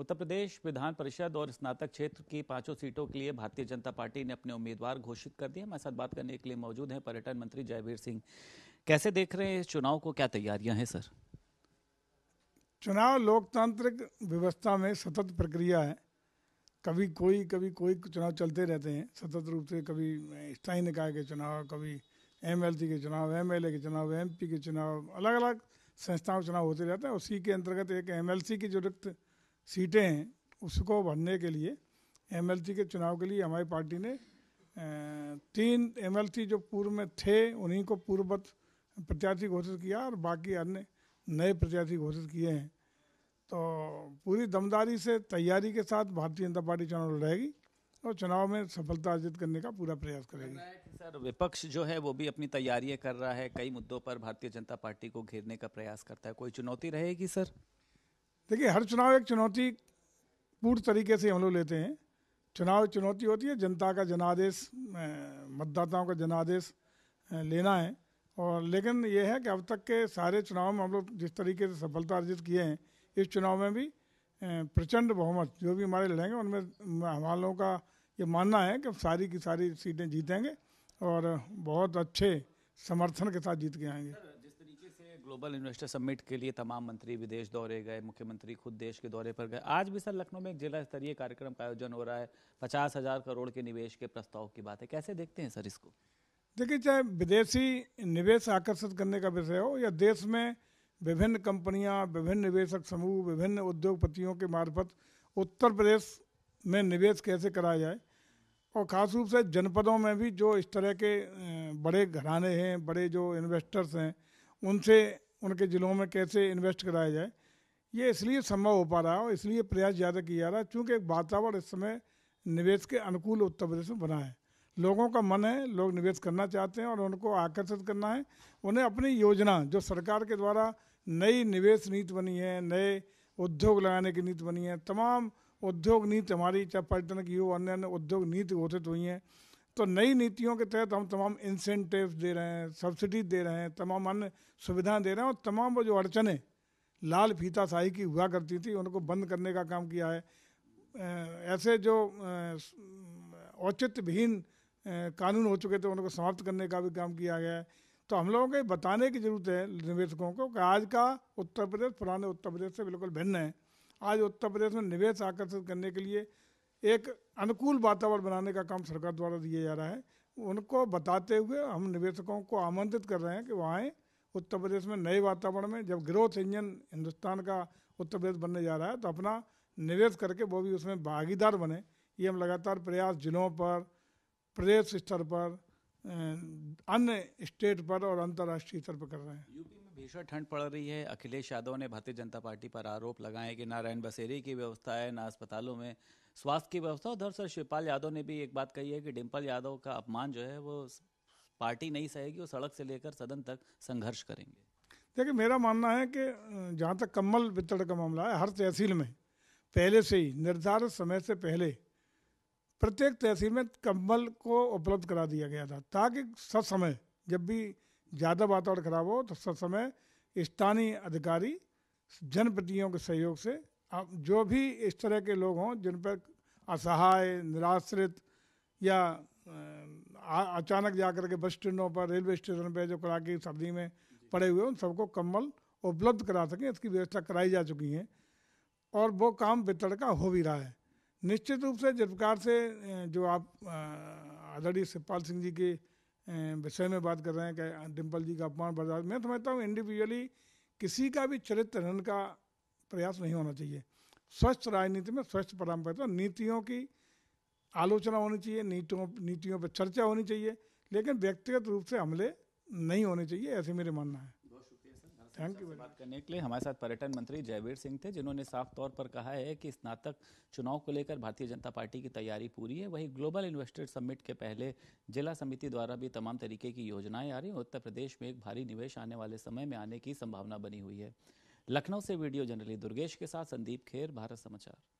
उत्तर प्रदेश विधान परिषद और स्नातक क्षेत्र की पांचों सीटों के लिए भारतीय जनता पार्टी ने अपने उम्मीदवार घोषित कर दिए हमारे साथ बात करने के लिए मौजूद हैं पर्यटन मंत्री जयवीर सिंह कैसे देख रहे हैं इस चुनाव को क्या तैयारियां हैं सर चुनाव लोकतांत्रिक व्यवस्था में सतत प्रक्रिया है कभी कोई कभी कोई चुनाव चलते रहते हैं सतत रूप से कभी स्थायी निकाय के चुनाव कभी एम के चुनाव एमएलए के चुनाव एम के चुनाव अलग अलग संस्थाओं चुनाव होते रहते हैं उसी के अंतर्गत एक एम की जो रिक्त सीटें हैं उसको भरने के लिए एमएलसी के चुनाव के लिए हमारी पार्टी ने तीन एमएलसी जो पूर्व में थे उन्हीं को पूर्ववत प्रत्याशी घोषित किया और बाकी अन्य नए प्रत्याशी घोषित किए हैं तो पूरी दमदारी से तैयारी के साथ भारतीय जनता पार्टी चुनाव लड़ेगी और चुनाव में सफलता अर्जित करने का पूरा प्रयास करेगी सर विपक्ष जो है वो भी अपनी तैयारियां कर रहा है कई मुद्दों पर भारतीय जनता पार्टी को घेरने का प्रयास करता है कोई चुनौती रहेगी सर देखिए हर चुनाव एक चुनौती पूर्ण तरीके से हम लोग लेते हैं चुनाव चुनौती होती है जनता का जनादेश मतदाताओं का जनादेश लेना है और लेकिन ये है कि अब तक के सारे चुनाव में हम लोग जिस तरीके से सफलता अर्जित किए हैं इस चुनाव में भी प्रचंड बहुमत जो भी हमारे लड़ेंगे उनमें हमारे लोगों का ये मानना है कि सारी की सारी सीटें जीतेंगे और बहुत अच्छे समर्थन के साथ जीत के आएंगे ग्लोबल इन्वेस्टर समिट के लिए तमाम मंत्री विदेश दौरे गए मुख्यमंत्री खुद देश के दौरे पर गए आज भी सर लखनऊ में एक जिला स्तरीय कार्यक्रम का आयोजन हो रहा है पचास हजार करोड़ के निवेश के प्रस्ताव की बात है कैसे देखते हैं सर इसको देखिए चाहे विदेशी निवेश आकर्षित करने का विषय हो या देश में विभिन्न कंपनियां विभिन्न निवेशक समूह विभिन्न उद्योगपतियों के मार्फत उत्तर प्रदेश में निवेश कैसे कराया जाए और ख़ास रूप से जनपदों में भी जो इस तरह के बड़े घराने हैं बड़े जो इन्वेस्टर्स हैं उनसे उनके ज़िलों में कैसे इन्वेस्ट कराया जाए ये इसलिए संभव हो पा रहा है और इसलिए प्रयास ज़्यादा किया जा रहा है चूँकि एक वातावरण इस समय निवेश के अनुकूल उत्तर प्रदेश में बना है लोगों का मन है लोग निवेश करना चाहते हैं और उनको आकर्षित करना है उन्हें अपनी योजना जो सरकार के द्वारा नई निवेश नीति बनी है नए उद्योग लगाने की नीति बनी है तमाम उद्योग नीति हमारी चाहे पर्यटन की हो अन्य अन्य उद्योग नीति घोषित हुई हैं तो नई नीतियों के तहत हम तमाम इंसेंटिव दे रहे हैं सब्सिडी दे रहे हैं तमाम अन्य सुविधाएं दे रहे हैं और तमाम वो जो अड़चने लाल फीता शाही की हुआ करती थी उनको बंद करने का काम किया है ऐसे जो औचित्य विहीन कानून हो चुके थे उनको समाप्त करने का भी काम किया गया है तो हम लोगों को बताने की ज़रूरत है निवेशकों को कि आज का उत्तर प्रदेश पुराने उत्तर प्रदेश से बिल्कुल भिन्न है आज उत्तर प्रदेश में निवेश आकर्षित करने के लिए एक अनुकूल वातावरण बनाने का काम सरकार द्वारा दिया जा रहा है उनको बताते हुए हम निवेशकों को आमंत्रित कर रहे हैं कि वहाँ आएँ उत्तर प्रदेश में नए वातावरण में जब ग्रोथ इंजन हिंदुस्तान का उत्तर प्रदेश बनने जा रहा है तो अपना निवेश करके वो भी उसमें भागीदार बने ये हम लगातार प्रयास जिलों पर प्रदेश स्तर पर अन्य स्टेट पर और अंतर्राष्ट्रीय स्तर पर कर रहे हैं भीषण ठंड पड़ रही है अखिलेश यादव ने भारतीय जनता पार्टी पर आरोप लगाए कि ना रैन बसेरी की व्यवस्था है ना अस्पतालों में स्वास्थ्य की व्यवस्था उधर सर शिवपाल यादव ने भी एक बात कही है कि डिम्पल यादव का अपमान जो है वो पार्टी नहीं सहेगी वो सड़क से लेकर सदन तक संघर्ष करेंगे देखिए मेरा मानना है कि जहाँ तक कम्बल वितरण का मामला है हर तहसील में पहले से ही निर्धारित समय से पहले प्रत्येक तहसील में कम्बल को उपलब्ध करा दिया गया था ताकि सब समय जब भी ज़्यादा वातावरण खराब हो तो सब समय स्थानीय अधिकारी जनप्रतिनिधियों के सहयोग से आप जो भी इस तरह के लोग हों जिन पर असहाय निराश्रित या आ, अचानक जाकर के बस स्टैंडों पर रेलवे स्टेशन पर जो कड़ाके सर्दी में पड़े हुए उन सबको कम्बल उपलब्ध करा सकें इसकी व्यवस्था कराई जा चुकी है और वो काम वितरण का हो भी रहा है निश्चित रूप से जिस प्रकार से जो आप आदरणीय शिवपाल सिंह जी के विषय में बात कर रहे हैं कि डिम्पल जी का अपमान बर्दाश्त मैं समझता हूँ इंडिविजुअली किसी का भी चरित्र हनन का प्रयास नहीं होना चाहिए स्वस्थ राजनीति में स्वस्थ परंपरा नीतियों की आलोचना होनी चाहिए नीतियों नीतियों पर चर्चा होनी चाहिए लेकिन व्यक्तिगत रूप से हमले नहीं होने चाहिए ऐसे मेरे मानना है थैंक यू बात करने के लिए हमारे साथ पर्यटन मंत्री जयवीर सिंह थे जिन्होंने साफ तौर पर कहा है कि स्नातक चुनाव को लेकर भारतीय जनता पार्टी की तैयारी पूरी है वहीं ग्लोबल इन्वेस्टर समिट के पहले जिला समिति द्वारा भी तमाम तरीके की योजनाएं आ रही हैं उत्तर प्रदेश में एक भारी निवेश आने वाले समय में आने की संभावना बनी हुई है लखनऊ से वीडियो जर्नलिस्ट दुर्गेश के साथ संदीप खेर भारत समाचार